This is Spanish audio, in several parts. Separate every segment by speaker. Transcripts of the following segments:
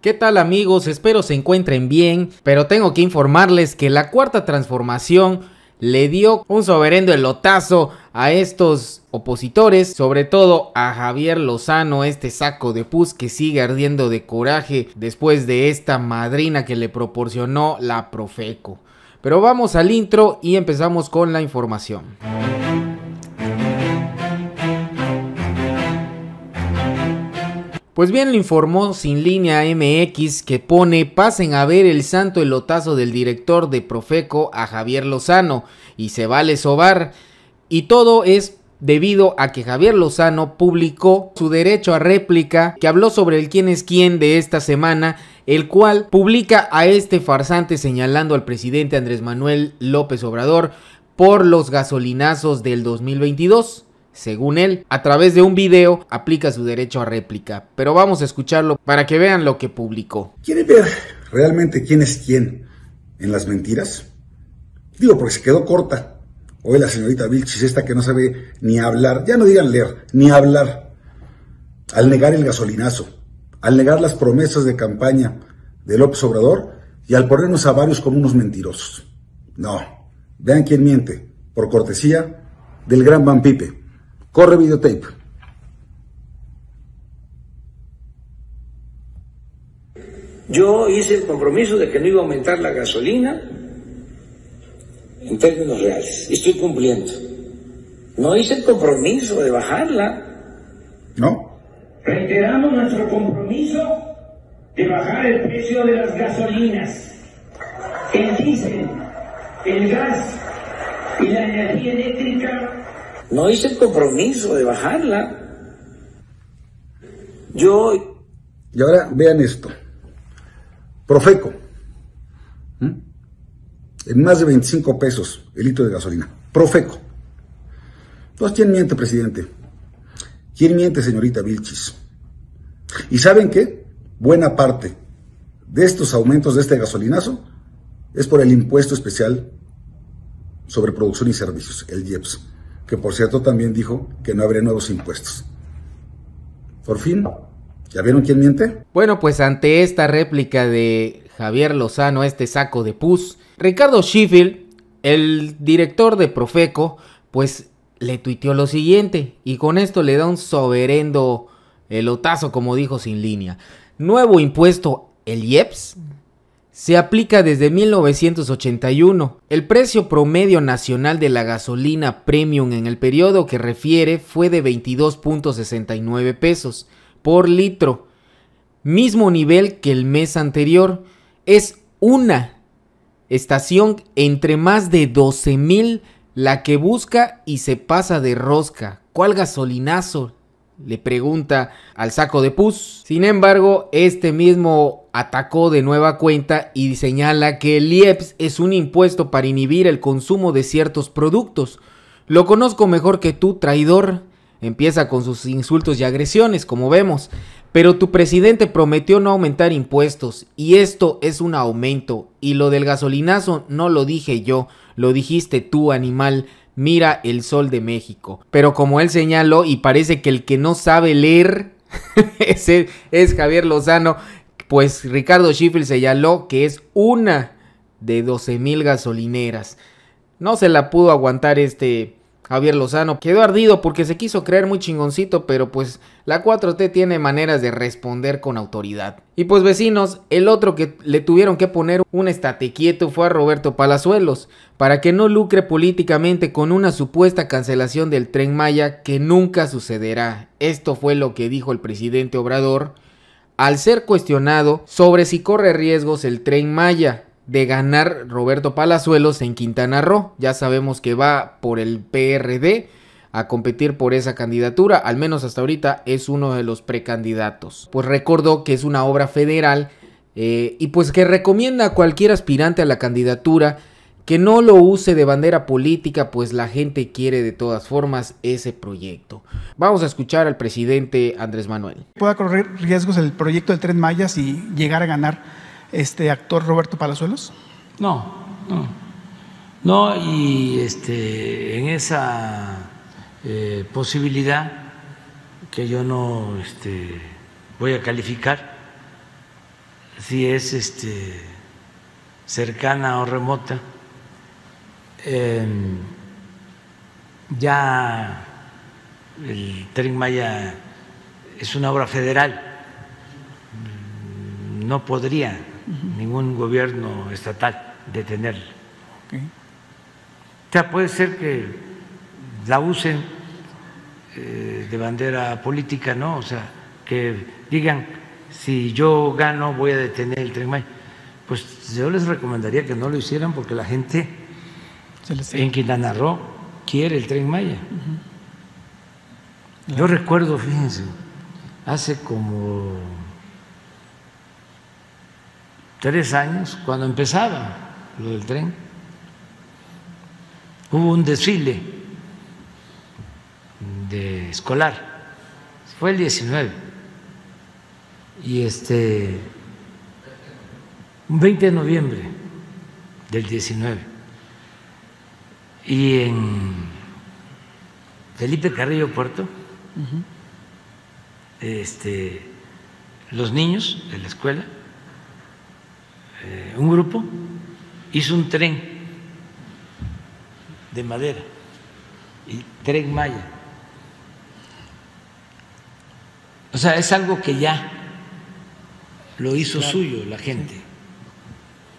Speaker 1: ¿Qué tal amigos? Espero se encuentren bien, pero tengo que informarles que la cuarta transformación le dio un soberano elotazo a estos opositores, sobre todo a Javier Lozano, este saco de pus que sigue ardiendo de coraje después de esta madrina que le proporcionó la Profeco. Pero vamos al intro y empezamos con la información. Pues bien, lo informó Sin Línea MX que pone pasen a ver el santo elotazo del director de Profeco a Javier Lozano y se vale sobar. Y todo es debido a que Javier Lozano publicó su derecho a réplica que habló sobre el quién es quién de esta semana, el cual publica a este farsante señalando al presidente Andrés Manuel López Obrador por los gasolinazos del 2022. Según él, a través de un video aplica su derecho a réplica, pero vamos a escucharlo para que vean lo que publicó.
Speaker 2: ¿Quieren ver realmente quién es quién en las mentiras? Digo, porque se quedó corta. Hoy la señorita Vilchis, esta que no sabe ni hablar, ya no digan leer, ni hablar. Al negar el gasolinazo, al negar las promesas de campaña de López Obrador y al ponernos a varios como unos mentirosos. No, vean quién miente, por cortesía del gran Van Corre videotape.
Speaker 3: Yo hice el compromiso de que no iba a aumentar la gasolina en términos reales. estoy cumpliendo. No hice el compromiso de bajarla. ¿No? Reiteramos nuestro compromiso de bajar el precio de las gasolinas, el diésel, el gas y la energía eléctrica no hice el compromiso de bajarla.
Speaker 2: Yo... Y ahora vean esto. Profeco. ¿Mm? En más de 25 pesos el litro de gasolina. Profeco. Entonces, ¿quién miente, presidente? ¿Quién miente, señorita Vilchis? ¿Y saben qué? Buena parte de estos aumentos de este gasolinazo es por el impuesto especial sobre producción y servicios, el IEPS que por cierto también dijo que no habría nuevos impuestos. Por fin, ¿ya vieron quién miente?
Speaker 1: Bueno, pues ante esta réplica de Javier Lozano, este saco de pus, Ricardo Schiffel, el director de Profeco, pues le tuiteó lo siguiente y con esto le da un soberendo elotazo, como dijo sin línea. Nuevo impuesto, el IEPS, se aplica desde 1981. El precio promedio nacional de la gasolina premium en el periodo que refiere fue de 22.69 pesos por litro, mismo nivel que el mes anterior. Es una estación entre más de 12.000 la que busca y se pasa de rosca. ¿Cuál gasolinazo? le pregunta al saco de pus. Sin embargo, este mismo atacó de nueva cuenta y señala que el IEPS es un impuesto para inhibir el consumo de ciertos productos. Lo conozco mejor que tú, traidor. Empieza con sus insultos y agresiones, como vemos. Pero tu presidente prometió no aumentar impuestos y esto es un aumento. Y lo del gasolinazo no lo dije yo, lo dijiste tú, animal mira el sol de México. Pero como él señaló, y parece que el que no sabe leer es Javier Lozano, pues Ricardo Schiffel señaló que es una de 12 mil gasolineras. No se la pudo aguantar este Javier Lozano quedó ardido porque se quiso creer muy chingoncito, pero pues la 4T tiene maneras de responder con autoridad. Y pues vecinos, el otro que le tuvieron que poner un estate quieto fue a Roberto Palazuelos, para que no lucre políticamente con una supuesta cancelación del tren Maya que nunca sucederá. Esto fue lo que dijo el presidente Obrador al ser cuestionado sobre si corre riesgos el tren Maya, de ganar Roberto Palazuelos en Quintana Roo. Ya sabemos que va por el PRD a competir por esa candidatura, al menos hasta ahorita es uno de los precandidatos. Pues recordó que es una obra federal eh, y pues que recomienda a cualquier aspirante a la candidatura que no lo use de bandera política, pues la gente quiere de todas formas ese proyecto. Vamos a escuchar al presidente Andrés Manuel.
Speaker 2: Pueda correr riesgos el proyecto del tren Mayas y llegar a ganar este actor Roberto Palazuelos? No,
Speaker 1: no.
Speaker 3: No, y este, en esa eh, posibilidad que yo no este, voy a calificar, si es este, cercana o remota, em, ya el tren Maya es una obra federal, no podría ningún gobierno estatal detenerla. O sea, puede ser que la usen eh, de bandera política, ¿no? O sea, que digan, si yo gano voy a detener el tren Maya. Pues yo les recomendaría que no lo hicieran porque la gente en Quintana Roo quiere el tren Maya. Yo recuerdo, fíjense, hace como tres años, cuando empezaba lo del tren, hubo un desfile de escolar, fue el 19, y este, un 20 de noviembre del 19, y en Felipe Carrillo Puerto, este, los niños de la escuela eh, un grupo hizo un tren de madera, y tren Maya. O sea, es algo que ya lo hizo suyo la gente.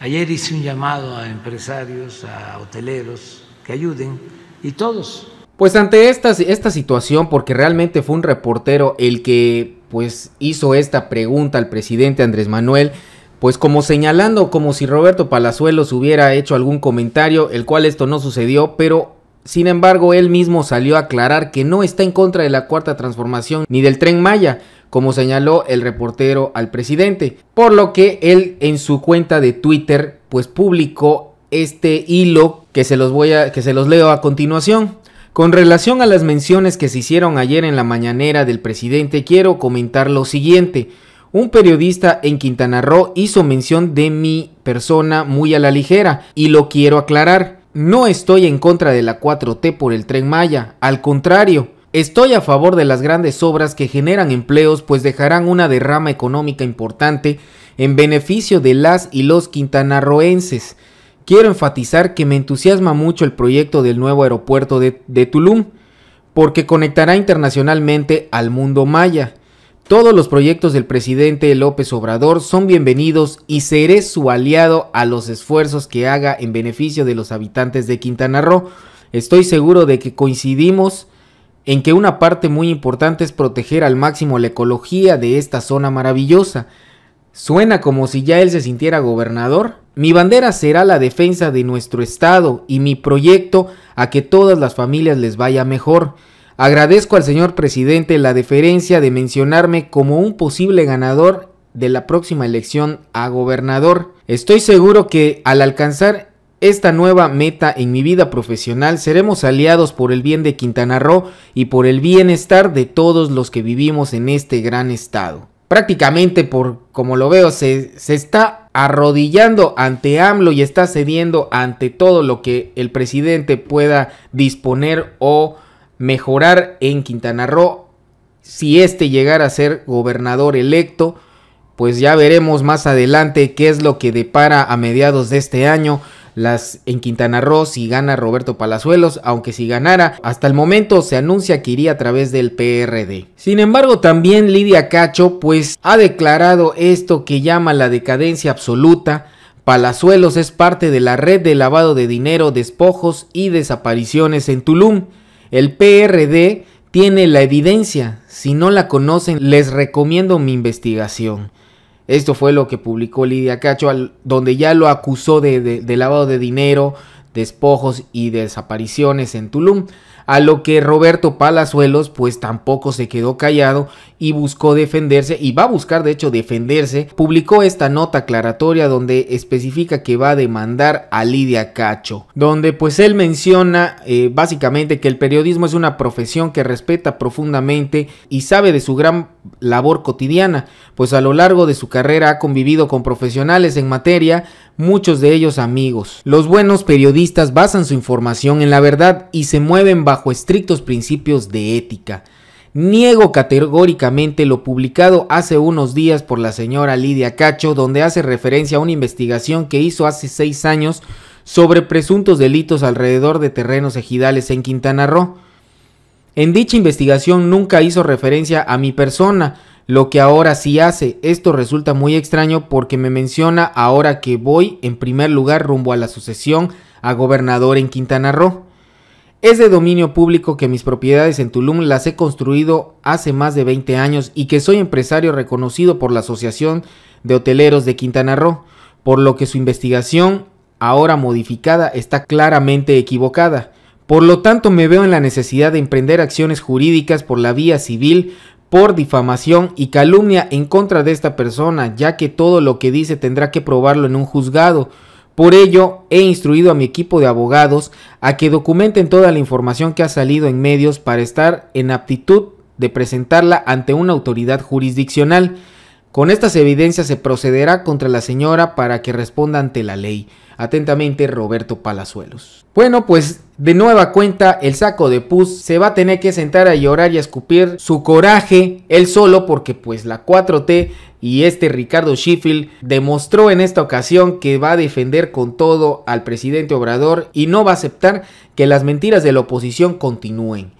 Speaker 3: Ayer hice un llamado a empresarios, a hoteleros, que ayuden y todos.
Speaker 1: Pues ante esta, esta situación, porque realmente fue un reportero el que pues hizo esta pregunta al presidente Andrés Manuel, pues como señalando como si Roberto Palazuelos hubiera hecho algún comentario, el cual esto no sucedió, pero sin embargo él mismo salió a aclarar que no está en contra de la cuarta transformación ni del tren Maya, como señaló el reportero al presidente, por lo que él en su cuenta de Twitter pues publicó este hilo que se los voy a que se los leo a continuación. Con relación a las menciones que se hicieron ayer en la mañanera del presidente, quiero comentar lo siguiente. Un periodista en Quintana Roo hizo mención de mi persona muy a la ligera y lo quiero aclarar. No estoy en contra de la 4T por el tren Maya, al contrario, estoy a favor de las grandes obras que generan empleos pues dejarán una derrama económica importante en beneficio de las y los quintanarroenses. Quiero enfatizar que me entusiasma mucho el proyecto del nuevo aeropuerto de, Tulum, porque conectará internacionalmente al mundo maya. Todos los proyectos del presidente López Obrador son bienvenidos y seré su aliado a los esfuerzos que haga en beneficio de los habitantes de Quintana Roo. Estoy seguro de que coincidimos en que una parte muy importante es proteger al máximo la ecología de esta zona maravillosa. Suena como si ya él se sintiera gobernador. Mi bandera será la defensa de nuestro estado y mi proyecto a que todas las familias les vaya mejor. Agradezco al señor presidente la deferencia de mencionarme como un posible ganador de la próxima elección a gobernador. Estoy seguro que al alcanzar esta nueva meta en mi vida profesional seremos aliados por el bien de Quintana Roo y por el bienestar de todos los que vivimos en este gran estado. Prácticamente por como lo veo se, se está arrodillando ante AMLO y está cediendo ante todo lo que el presidente pueda disponer o mejorar en Quintana Roo. Si este llegara a ser gobernador electo, pues ya veremos más adelante qué es lo que depara a mediados de este año las en Quintana Roo si gana Roberto Palazuelos, aunque si ganara, hasta el momento se anuncia que iría a través del PRD. Sin embargo, también Lidia Cacho pues ha declarado esto que llama la decadencia absoluta. Palazuelos es parte de la red de lavado de dinero, despojos y desapariciones en Tulum. El PRD tiene la evidencia. Si no la conocen, les recomiendo mi investigación. Esto fue lo que publicó Lidia Cacho, donde ya lo acusó de, lavado de dinero, despojos y desapariciones en Tulum, a lo que Roberto Palazuelos pues tampoco se quedó callado y buscó defenderse y va a buscar de hecho defenderse, publicó esta nota aclaratoria donde especifica que va a demandar a Lidia Cacho, donde pues él menciona eh, básicamente que el periodismo es una profesión que respeta profundamente y sabe de su gran labor cotidiana, pues a lo largo de su carrera ha convivido con profesionales en materia, muchos de ellos amigos. Los buenos periodistas basan su información en la verdad y se mueven bajo estrictos principios de ética. Niego categóricamente lo publicado hace unos días por la señora Lidia Cacho, donde hace referencia a una investigación que hizo hace seis años sobre presuntos delitos alrededor de terrenos ejidales en Quintana Roo. En dicha investigación nunca hizo referencia a mi persona, lo que ahora sí hace. Esto resulta muy extraño porque me menciona ahora que voy en primer lugar rumbo a la sucesión a gobernador en Quintana Roo. Es de dominio público que mis propiedades en Tulum las he construido hace más de 20 años y que soy empresario reconocido por la Asociación de Hoteleros de Quintana Roo, por lo que su investigación, ahora modificada, está claramente equivocada. Por lo tanto, me veo en la necesidad de emprender acciones jurídicas por la vía civil por difamación y calumnia en contra de esta persona, ya que todo lo que dice tendrá que probarlo en un juzgado, por ello, he instruido a mi equipo de abogados a que documenten toda la información que ha salido en medios para estar en aptitud de presentarla ante una autoridad jurisdiccional. Con estas evidencias se procederá contra la señora para que responda ante la ley. Atentamente, Roberto Palazuelos. Bueno, pues de nueva cuenta, el saco de pus se va a tener que sentar a llorar y a escupir su coraje él solo porque pues la 4T y este Ricardo Sheffield demostró en esta ocasión que va a defender con todo al presidente Obrador y no va a aceptar que las mentiras de la oposición continúen.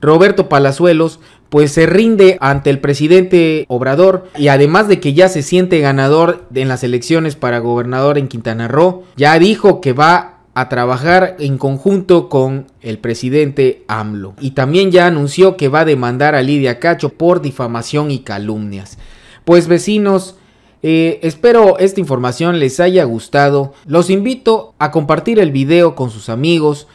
Speaker 1: Roberto Palazuelos pues se rinde ante el presidente Obrador y además de que ya se siente ganador en las elecciones para gobernador en Quintana Roo, ya dijo que va a trabajar en conjunto con el presidente AMLO. Y también ya anunció que va a demandar a Lidia Cacho por difamación y calumnias. Pues vecinos, eh, espero esta información les haya gustado. Los invito a compartir el video con sus amigos,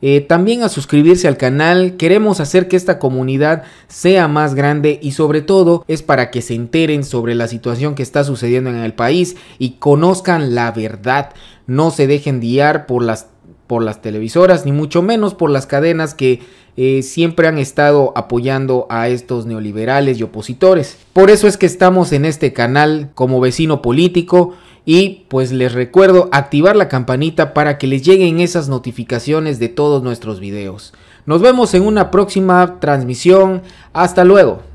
Speaker 1: eh, también a suscribirse al canal, queremos hacer que esta comunidad sea más grande y sobre todo es para que se enteren sobre la situación que está sucediendo en el país y conozcan la verdad, no se dejen guiar por las, por las televisoras ni mucho menos por las cadenas que eh, siempre han estado apoyando a estos neoliberales y opositores. Por eso es que estamos en este canal como vecino político, y pues les recuerdo activar la campanita para que les lleguen esas notificaciones de todos nuestros videos. Nos vemos en una próxima transmisión. Hasta luego.